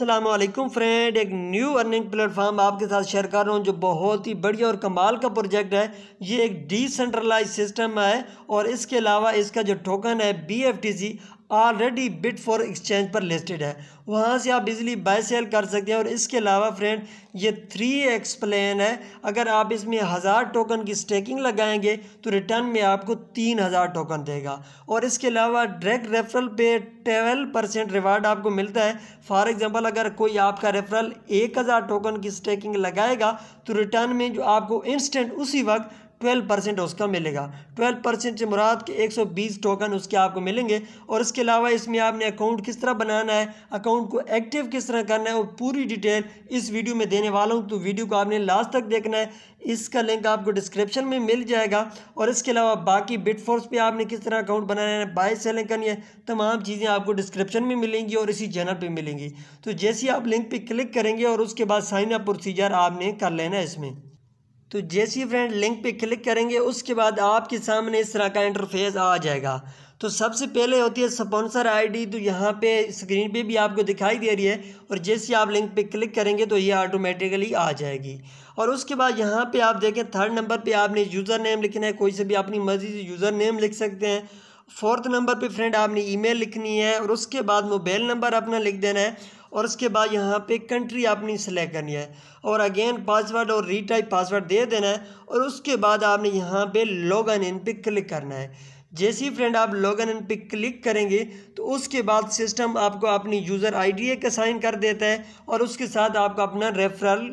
Aslam friend एक new earning platform आपके साथ शेयर कर रहा हूँ जो बहुत ही बढ़िया और कमाल का प्रोजेक्ट है ये एक डिसेंट्रलाइज सिस्टम है और इसके अलावा इसका जो टोकन है B F T C already BitForex exchange पर लिस्टेड है वहाँ से आप बिजली बाय सेल कर सकते हैं और इसके अलावा फ्रेंड ये थ्री एक्स प्लान है अगर आप इसमें हज़ार टोकन की स्टेकिंग लगाएंगे तो रिटर्न में आपको तीन हज़ार टोकन देगा और इसके अलावा डायरेक्ट रेफरल पे ट्वेल्व परसेंट रिवार्ड आपको मिलता है फॉर एग्ज़ाम्पल अगर कोई आपका रेफरल एक हज़ार टोकन की स्टेकिंग लगाएगा तो रिटर्न में जो आपको इंस्टेंट उसी वक्त ट्वेल्व परसेंट उसका मिलेगा ट्वेल्व परसेंट से मुराद के एक सौ बीस टोकन उसके आपको मिलेंगे और इसके अलावा इसमें आपने अकाउंट किस तरह बनाना है अकाउंट को एक्टिव किस तरह करना है वो पूरी डिटेल इस वीडियो में देने वाला हूँ तो वीडियो को आपने लास्ट तक देखना है इसका लिंक आपको डिस्क्रिप्शन में मिल जाएगा और इसके अलावा बाकी बिटफोर्स पर आपने किस तरह अकाउंट बनाना है बाय सेलिंग करनी है तमाम चीज़ें आपको डिस्क्रिप्शन में मिलेंगी और इसी चैनल पर मिलेंगी तो जैसे ही आप लिंक पर क्लिक करेंगे और उसके बाद साइन अप प्रोसीजर आपने कर लेना है इसमें तो जैसे फ्रेंड लिंक पे क्लिक करेंगे उसके बाद आपके सामने इस तरह का इंटरफेस आ जाएगा तो सबसे पहले होती है स्पॉन्सर आईडी तो यहाँ पे स्क्रीन पे भी आपको दिखाई दे रही है और जैसे आप लिंक पे क्लिक करेंगे तो ये ऑटोमेटिकली आ जाएगी और उसके बाद यहाँ पे आप देखें थर्ड नंबर पे आपने यूज़र नेम लिखना है कोई से भी अपनी मर्ज़ी से यूज़र नेम लिख सकते हैं फोर्थ नंबर पर फ्रेंड आपने ई लिखनी है और उसके बाद मोबाइल नंबर अपना लिख देना है और उसके बाद यहाँ पे कंट्री आपने सेलेक्ट करनी है और अगेन पासवर्ड और रीटाइप पासवर्ड दे देना है और उसके बाद आपने यहाँ पे लॉगन इन पे क्लिक करना है जैसे ही फ्रेंड आप लॉगन इन पे क्लिक करेंगे तो उसके बाद सिस्टम आपको अपनी यूज़र आई डी एक असाइन कर देता है और उसके साथ आपका अपना रेफरल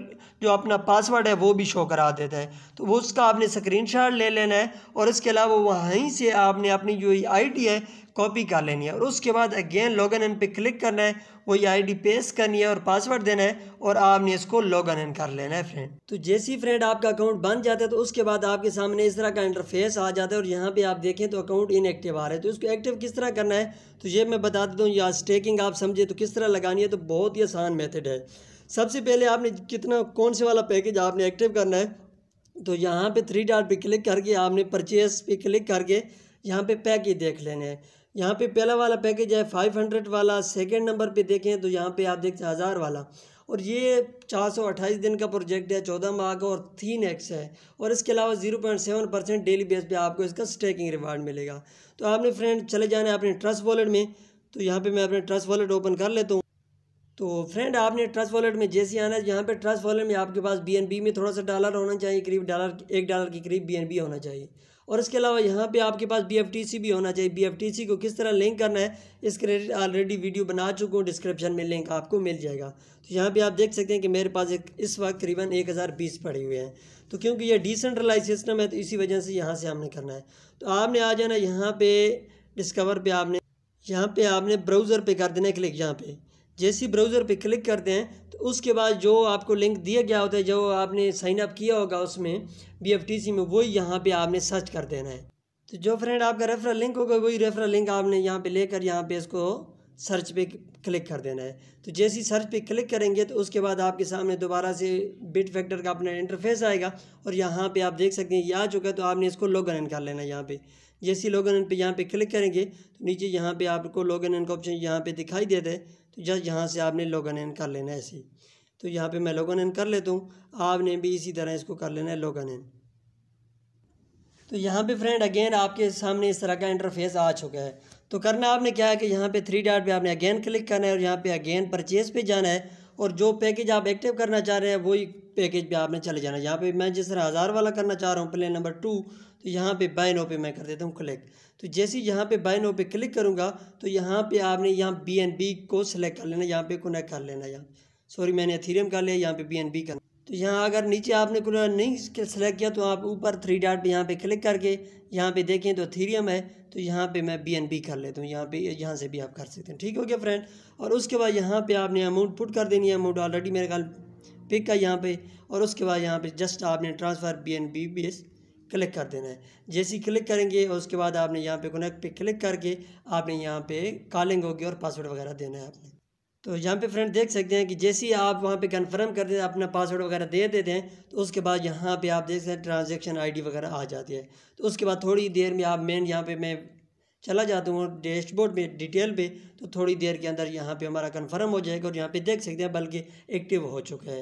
जो अपना पासवर्ड है वो भी शो करा देता है तो वो उसका आपने स्क्रीन ले लेना है और इसके अलावा वहीं से आपने अपनी जो आई है कॉपी कर लेनी है और उसके बाद अगेन लॉगन इन पे क्लिक करना है वही आईडी पेस्ट करनी है और पासवर्ड देना है और आपने इसको लॉगन इन कर लेना है फ्रेंड तो जैसे ही फ्रेंड आपका अकाउंट बन जाता है तो उसके बाद आपके सामने इस तरह का इंटरफेस आ जाता है और यहाँ पे आप देखें तो अकाउंट इनएक्टिव आ रहा है तो इसको एक्टिव किस तरह करना है तो ये मैं बता देता हूँ या स्टेकिंग आप समझे तो किस तरह लगानी है तो बहुत ही आसान मेथड है सबसे पहले आपने कितना कौन से वाला पैकेज आपने एक्टिव करना है तो यहाँ पे थ्री डॉट पे क्लिक करके आपने परचेज पे क्लिक करके यहाँ पे पैकेज देख लेने हैं यहाँ पे पहला वाला पैकेज है फाइव हंड्रेड वाला सेकेंड नंबर पे देखें तो यहाँ पे आप देखते हैं हज़ार वाला और ये चार सौ अट्ठाईस दिन का प्रोजेक्ट है चौदह माह का और थीन एक्स है और इसके अलावा zero point seven percent daily base पे आपको इसका स्टेकिंग रिवार्ड मिलेगा तो आपने फ्रेंड चले जाना है अपने ट्रस्ट वॉलेट में तो यहाँ पर मैं अपने ट्रस्ट वॉलेट ओपन कर लेता हूँ तो फ्रेंड आपने ट्रस्ट वॉलेट में जैसे आना है यहाँ पे ट्रस्ट वॉलेट में आपके पास बीएनबी में थोड़ा सा डॉलर होना चाहिए करीब डॉलर एक डॉलर के करीब बीएनबी होना चाहिए और इसके अलावा यहाँ पे आपके पास बीएफटीसी भी होना चाहिए बीएफटीसी को किस तरह लिंक करना है इसके क्रेडिट ऑलरेडी वीडियो बना चुका हूँ डिस्क्रिप्शन में लिंक आपको मिल जाएगा तो यहाँ पे आप देख सकते हैं कि मेरे पास एक इस वक्त करीबन एक हज़ार बीस पड़े हुए हैं तो क्योंकि यह डिसेंट्रलाइज सिस्टम है तो इसी वजह से यहाँ से हमने करना है तो आपने आ जाना यहाँ पर डिस्कवर पे आपने यहाँ पर आपने ब्राउज़र पे कर देना क्लिक यहाँ पे जैसी ब्राउज़र पे क्लिक करते हैं तो उसके बाद जो आपको लिंक दिया गया होता है जो आपने साइन अप किया होगा उसमें बी में वही यहाँ पर आपने सर्च कर देना है तो जो फ्रेंड आपका रेफरल लिंक होगा वही रेफरल लिंक आपने यहाँ पर लेकर यहाँ पर इसको सर्च पे क्लिक कर देना है तो जैसे ही सर्च पे क्लिक करेंगे तो उसके बाद आपके सामने दोबारा से बिट फैक्टर का अपना इंटरफेस आएगा और यहाँ पे आप देख सकते हैं ये आ चुका है तो आपने इसको लॉगन इन कर लेना है यहाँ पे जैसे ही लॉगन इन पे यहाँ पे क्लिक करेंगे तो नीचे यहाँ पे आपको लॉग इन का ऑप्शन यहाँ पे दिखाई देता है तो जस्ट यहाँ से आपने लॉगन इन कर लेना है ऐसे तो यहाँ पे मैं लॉगन इन कर लेता हूँ आपने भी इसी तरह इसको कर लेना है लॉगन इन तो यहाँ पे फ्रेंड अगेन आपके सामने इस तरह का इंटरफेस आ चुका है तो करना आपने क्या है कि यहाँ पे थ्री डॉट पे आपने अगेन क्लिक करना है और यहाँ पे अगेन परचेज पे जाना है और जो पैकेज आप एक्टिव करना चाह रहे हैं वही पैकेज पे आपने चले जाना यहाँ पे मैं जिस तरह हज़ार वाला करना चाह रहा हूँ प्लान नंबर टू तो यहाँ पे बाय नो पे मैं कर देता हूँ क्लिक तो जैसे ही यहाँ पे बाय नो पे क्लिक करूँगा तो यहाँ पे आपने यहाँ बी एन बी को सिलेक्ट कर लेना यहाँ पे कनेक्ट कर लेना यहाँ सॉरी मैंने एथीरियम कर लिया यहाँ पे बी एन बी करना तो यहाँ अगर नीचे आपने कूलर नहीं सेलेक्ट किया तो आप ऊपर थ्री डॉट पे यहाँ पे क्लिक करके यहाँ पे देखें तो थीरियम है तो यहाँ पे मैं बी एन बी कर लेता हूँ यहाँ पे यहाँ से भी आप कर सकते हैं ठीक हो गया फ्रेंड और उसके बाद यहाँ पे आपने अमाउंट पुट कर देनी है अमाउंट ऑलरेडी मेरे ख्याल पिक का यहाँ पे और उसके बाद यहाँ पे जस्ट आपने transfer B N B S click कर देना है जैसे ही क्लिक करेंगे और उसके बाद आपने यहाँ पे कनेक्ट पे क्लिक करके आपने यहाँ पर कॉलिंग होगी और पासवर्ड वगैरह देना है आपने तो यहाँ पे फ्रेंड देख सकते हैं कि जैसे ही आप वहाँ पे कंफर्म कर देते हैं अपना पासवर्ड वगैरह दे देते हैं तो उसके बाद यहाँ पे आप देख सकते हैं ट्रांजैक्शन आईडी वगैरह आ जाती है तो उसके बाद थोड़ी देर में आप मेन यहाँ पे मैं चला जाता हूँ डैशबोर्ड में डिटेल पे तो थोड़ी देर के अंदर यहाँ पर हमारा कन्फर्म हो जाएगा और यहाँ पर देख सकते हैं बल्कि एक्टिव हो चुका है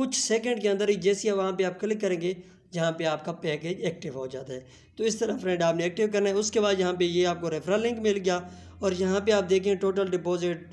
कुछ सेकेंड के अंदर ही जैसे वहाँ पर आप क्लिक करेंगे जहाँ पे आपका पैकेज एक्टिव हो जाता है तो इस तरह फ्रेंड आपने एक्टिव करना है उसके बाद यहाँ पे ये आपको रेफरल लिंक मिल गया और यहाँ पे आप देखें टोटल डिपॉजिट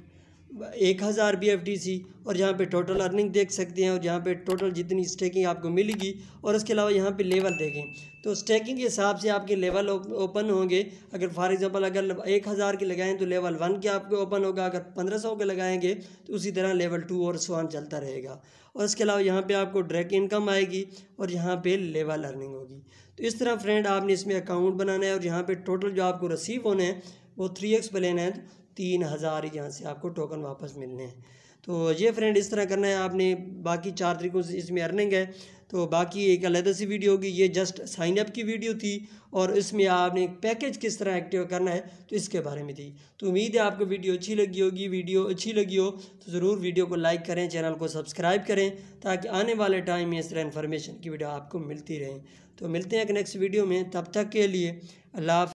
एक हज़ार बी एफ डी सी और यहाँ पे टोटल अर्निंग देख सकते हैं और यहाँ पे टोटल जितनी स्टेकिंग आपको मिलेगी और इसके अलावा यहाँ पे लेवल देखें तो स्टेकिंग के हिसाब से आपके लेवल ओपन होंगे अगर फॉर एग्जांपल अगर एक हज़ार के लगाएं तो लेवल वन के आपके ओपन होगा अगर पंद्रह सौ के लगाएंगे तो उसी तरह लेवल टू और सुन चलता रहेगा और इसके अलावा यहाँ पर आपको डायरेक्ट इनकम आएगी और यहाँ पर लेवल अर्निंग होगी तो इस तरह फ्रेंड आपने इसमें अकाउंट बनाना है और यहाँ पर टोटल जो आपको रसीव होना है वो थ्री एक्स प्लेन लेना है तीन हज़ार ही यहाँ से आपको टोकन वापस मिलने हैं तो ये फ्रेंड इस तरह करना है आपने बाकी चार तरीकों से इसमें अर्निंग है तो बाकी एक अलहदा सी वीडियो होगी ये जस्ट साइन अप की वीडियो थी और इसमें आपने पैकेज किस तरह एक्टिव करना है तो इसके बारे में थी तो उम्मीद है आपको वीडियो अच्छी लगी होगी वीडियो अच्छी लगी हो तो ज़रूर वीडियो को लाइक करें चैनल को सब्सक्राइब करें ताकि आने वाले टाइम में इस तरह इन्फॉर्मेशन की वीडियो आपको मिलती रहें तो मिलते हैं एक नेक्स्ट वीडियो में तब तक के लिए अल्लाह